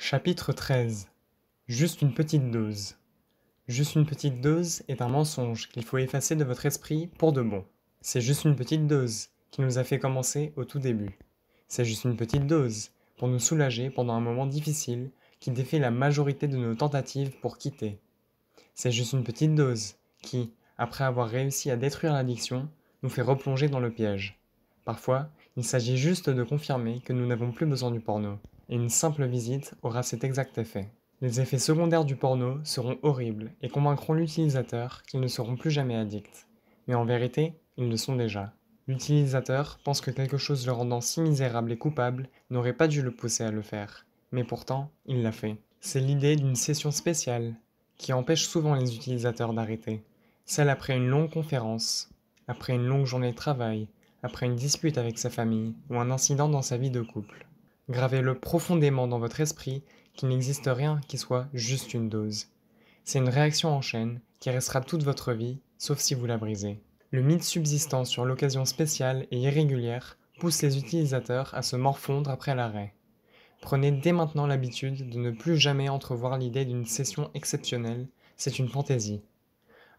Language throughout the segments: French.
Chapitre 13 Juste une petite dose. Juste une petite dose est un mensonge qu'il faut effacer de votre esprit pour de bon. C'est juste une petite dose qui nous a fait commencer au tout début. C'est juste une petite dose pour nous soulager pendant un moment difficile qui défait la majorité de nos tentatives pour quitter. C'est juste une petite dose qui, après avoir réussi à détruire l'addiction, nous fait replonger dans le piège. Parfois, il s'agit juste de confirmer que nous n'avons plus besoin du porno et une simple visite aura cet exact effet. Les effets secondaires du porno seront horribles et convaincront l'utilisateur qu'ils ne seront plus jamais addicts. Mais en vérité, ils le sont déjà. L'utilisateur pense que quelque chose le rendant si misérable et coupable n'aurait pas dû le pousser à le faire. Mais pourtant, il l'a fait. C'est l'idée d'une session spéciale, qui empêche souvent les utilisateurs d'arrêter. Celle après une longue conférence, après une longue journée de travail, après une dispute avec sa famille ou un incident dans sa vie de couple. Gravez-le profondément dans votre esprit qu'il n'existe rien qui soit juste une dose. C'est une réaction en chaîne qui restera toute votre vie, sauf si vous la brisez. Le mythe subsistant sur l'occasion spéciale et irrégulière pousse les utilisateurs à se morfondre après l'arrêt. Prenez dès maintenant l'habitude de ne plus jamais entrevoir l'idée d'une session exceptionnelle, c'est une fantaisie.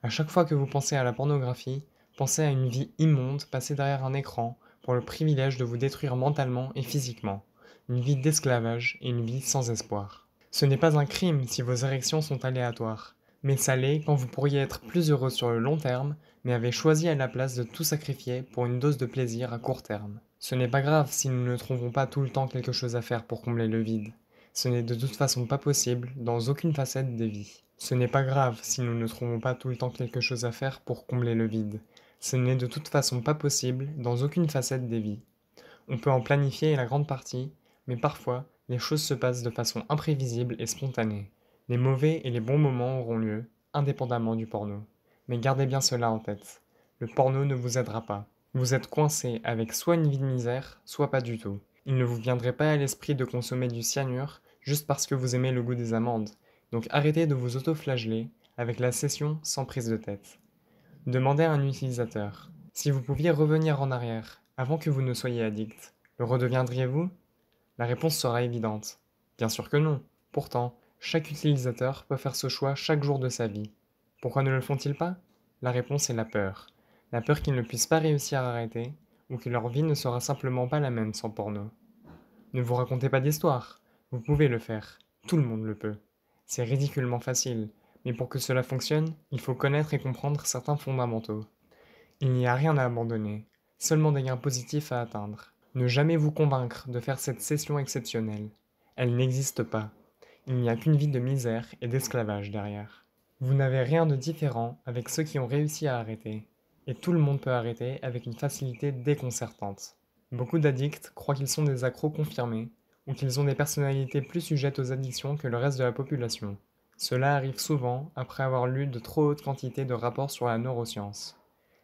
À chaque fois que vous pensez à la pornographie, pensez à une vie immonde passée derrière un écran pour le privilège de vous détruire mentalement et physiquement une vie d'esclavage et une vie sans espoir. Ce n'est pas un crime si vos érections sont aléatoires, mais ça l'est quand vous pourriez être plus heureux sur le long terme, mais avez choisi à la place de tout sacrifier pour une dose de plaisir à court terme. Ce n'est pas grave si nous ne trouvons pas tout le temps quelque chose à faire pour combler le vide. Ce n'est de toute façon pas possible dans aucune facette des vies. Ce n'est pas grave si nous ne trouvons pas tout le temps quelque chose à faire pour combler le vide. Ce n'est de toute façon pas possible dans aucune facette des vies. On peut en planifier la grande partie, mais parfois, les choses se passent de façon imprévisible et spontanée. Les mauvais et les bons moments auront lieu, indépendamment du porno. Mais gardez bien cela en tête. Le porno ne vous aidera pas. Vous êtes coincé avec soit une vie de misère, soit pas du tout. Il ne vous viendrait pas à l'esprit de consommer du cyanure juste parce que vous aimez le goût des amandes. Donc arrêtez de vous autoflageller avec la session sans prise de tête. Demandez à un utilisateur. Si vous pouviez revenir en arrière, avant que vous ne soyez addict, le redeviendriez-vous la réponse sera évidente. Bien sûr que non. Pourtant, chaque utilisateur peut faire ce choix chaque jour de sa vie. Pourquoi ne le font-ils pas La réponse est la peur. La peur qu'ils ne puissent pas réussir à arrêter, ou que leur vie ne sera simplement pas la même sans porno. Ne vous racontez pas d'histoire, vous pouvez le faire, tout le monde le peut. C'est ridiculement facile, mais pour que cela fonctionne, il faut connaître et comprendre certains fondamentaux. Il n'y a rien à abandonner, seulement des gains positifs à atteindre. Ne jamais vous convaincre de faire cette session exceptionnelle. Elle n'existe pas. Il n'y a qu'une vie de misère et d'esclavage derrière. Vous n'avez rien de différent avec ceux qui ont réussi à arrêter. Et tout le monde peut arrêter avec une facilité déconcertante. Beaucoup d'addicts croient qu'ils sont des accros confirmés ou qu'ils ont des personnalités plus sujettes aux addictions que le reste de la population. Cela arrive souvent après avoir lu de trop hautes quantités de rapports sur la neuroscience.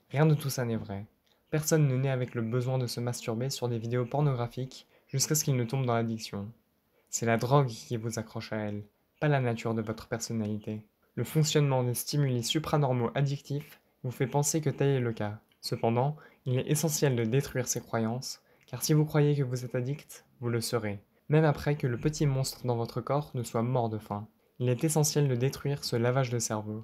Rien de tout ça n'est vrai. Personne ne naît avec le besoin de se masturber sur des vidéos pornographiques jusqu'à ce qu'il ne tombe dans l'addiction. C'est la drogue qui vous accroche à elle, pas la nature de votre personnalité. Le fonctionnement des stimuli supranormaux addictifs vous fait penser que tel est le cas. Cependant, il est essentiel de détruire ces croyances, car si vous croyez que vous êtes addict, vous le serez, même après que le petit monstre dans votre corps ne soit mort de faim. Il est essentiel de détruire ce lavage de cerveau.